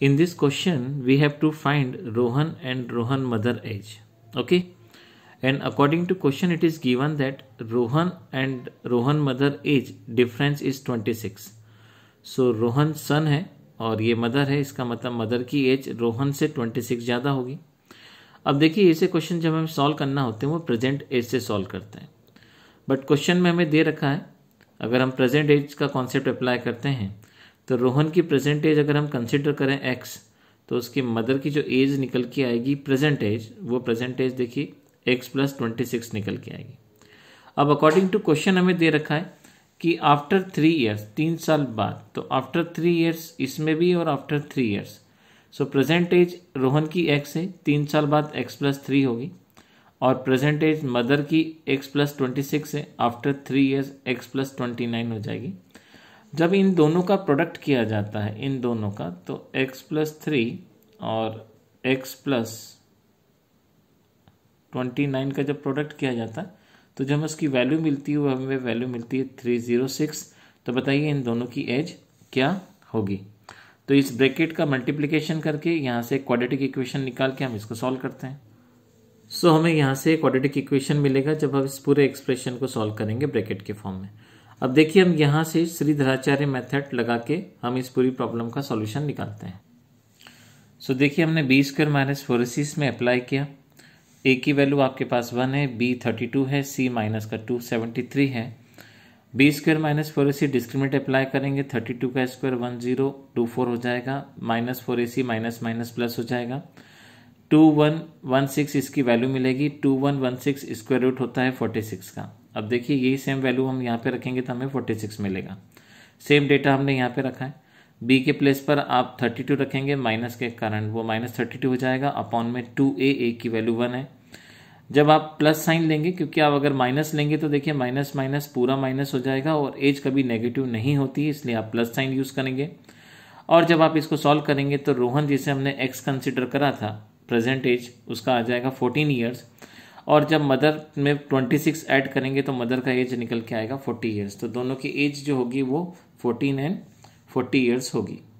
in this question we have to find Rohan and Rohan mother age okay and according to question it is given that Rohan and Rohan mother age difference is 26 so rohan son hai aur ye mother hai iska matlab mother ki age rohan se 26 zyada hogi अब देखिए ऐसे question जब हमें solve करना होते हैं वो present as से सॉल्व करते हैं बट क्वेश्चन में हमें दे रखा है अगर हम प्रेजेंट एज का कॉन्सेप्ट अप्लाई करते हैं तो रोहन की प्रेजेंट एज अगर हम कंसिडर करें एक्स तो उसकी मदर की जो एज निकल के आएगी प्रेजेंट एज वो प्रेजेंट एज देखिए एक्स प्लस ट्वेंटी सिक्स निकल के आएगी अब अकॉर्डिंग टू क्वेश्चन हमें दे रखा है कि आफ्टर थ्री ईयर्स तीन साल बाद तो आफ्टर थ्री ईयर्स इसमें भी और after three years so present age Rohan की एक्स है तीन साल बाद एक्स प्लस थ्री होगी और प्रेजेंट एज मदर की एक्स प्लस ट्वेंटी सिक्स है after three years X plus twenty nine हो जाएगी जब इन दोनों का प्रोडक्ट किया जाता है इन दोनों का तो x प्लस थ्री और x प्लस ट्वेंटी नाइन का जब प्रोडक्ट किया जाता है तो जब उसकी वैल्यू मिलती है वह हमें वैल्यू मिलती है थ्री ज़ीरो सिक्स तो बताइए इन दोनों की एज क्या होगी तो इस ब्रैकेट का मल्टीप्लिकेशन करके यहाँ से क्वाड्रेटिक इक्वेशन निकाल के हम इसको सॉल्व करते हैं सो so, हमें यहाँ से क्वाड्रेटिक इक्वेशन मिलेगा जब हम इस पूरे एक्सप्रेशन को सॉल्व करेंगे ब्रैकेट के फॉर्म में अब देखिए हम यहाँ से श्रीधराचार्य मेथड लगा के हम इस पूरी प्रॉब्लम का सॉल्यूशन निकालते हैं सो so, देखिए हमने बी स्क्वायर माइनस फोरसिस में अप्लाई किया ए की वैल्यू आपके पास वन है बी थर्टी टू है सी माइनस का टू सेवेंटी थ्री है B square minus four AC C discriminate apply करेंगे थर्टी टू का square one zero two four हो जाएगा minus four A C minus minus plus हो जाएगा टू वन वन सिक्स इसकी value मिलेगी two one one six square root होता है फोर्टी सिक्स का अब देखिए यही सेम वैल्यू हम यहाँ पे रखेंगे तो हमें फोर्टी सिक्स मिलेगा सेम डेटा हमने यहाँ पे रखा है बी के प्लेस पर आप थर्टी टू रखेंगे माइनस के कारण वो माइनस थर्टी टू हो जाएगा अपॉन में टू ए ए की वैल्यू वन है जब आप प्लस साइन लेंगे क्योंकि आप अगर माइनस लेंगे तो देखिए माइनस माइनस पूरा माइनस हो जाएगा और एज कभी नेगेटिव नहीं होती इसलिए आप प्लस साइन यूज़ करेंगे और जब आप इसको सॉल्व करेंगे तो रोहन जिसे हमने एक्स कंसिडर करा था प्रेजेंट एज उसका आ जाएगा फोर्टीन ईयर्स और जब मदर में ट्वेंटी सिक्स ऐड करेंगे तो मदर का एज निकल के आएगा फोर्टी ईयर्स तो दोनों की एज जो होगी वो फोर्टीन एंड फोर्टी ईयर्स होगी